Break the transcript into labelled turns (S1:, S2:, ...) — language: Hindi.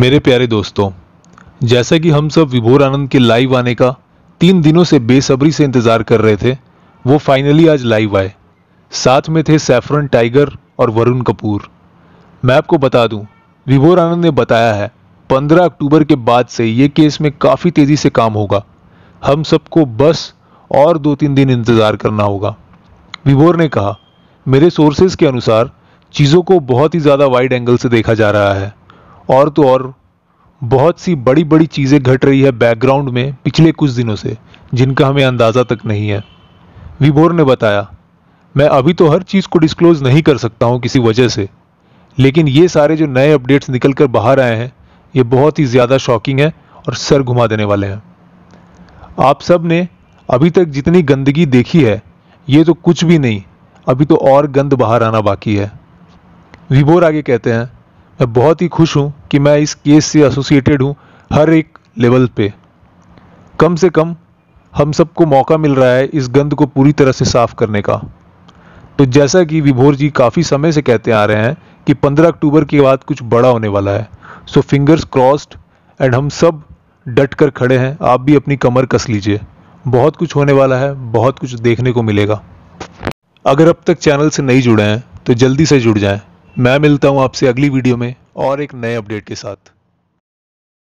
S1: मेरे प्यारे दोस्तों जैसा कि हम सब विभोर आनंद के लाइव आने का तीन दिनों से बेसब्री से इंतज़ार कर रहे थे वो फाइनली आज लाइव आए साथ में थे सैफरन टाइगर और वरुण कपूर मैं आपको बता दूं विभोर आनंद ने बताया है 15 अक्टूबर के बाद से ये केस में काफ़ी तेज़ी से काम होगा हम सबको बस और दो तीन दिन इंतज़ार करना होगा विभोर ने कहा मेरे सोर्सेज के अनुसार चीज़ों को बहुत ही ज़्यादा वाइड एंगल से देखा जा रहा है और तो और बहुत सी बड़ी बड़ी चीज़ें घट रही है बैकग्राउंड में पिछले कुछ दिनों से जिनका हमें अंदाज़ा तक नहीं है विभोर ने बताया मैं अभी तो हर चीज़ को डिस्क्लोज़ नहीं कर सकता हूँ किसी वजह से लेकिन ये सारे जो नए अपडेट्स निकल कर बाहर आए हैं ये बहुत ही ज़्यादा शॉकिंग है और सर घुमा देने वाले हैं आप सब ने अभी तक जितनी गंदगी देखी है ये तो कुछ भी नहीं अभी तो और गंद बाहर आना बाकी है विभोर आगे कहते हैं मैं बहुत ही खुश हूँ कि मैं इस केस से एसोसिएटेड हूँ हर एक लेवल पे कम से कम हम सबको मौका मिल रहा है इस गंद को पूरी तरह से साफ करने का तो जैसा कि विभोर जी काफ़ी समय से कहते आ रहे हैं कि 15 अक्टूबर के बाद कुछ बड़ा होने वाला है सो फिंगर्स क्रॉस्ड एंड हम सब डट कर खड़े हैं आप भी अपनी कमर कस लीजिए बहुत कुछ होने वाला है बहुत कुछ देखने को मिलेगा अगर अब तक चैनल से नहीं जुड़े हैं तो जल्दी से जुड़ जाएं मैं मिलता हूँ आपसे अगली वीडियो में और एक नए अपडेट के साथ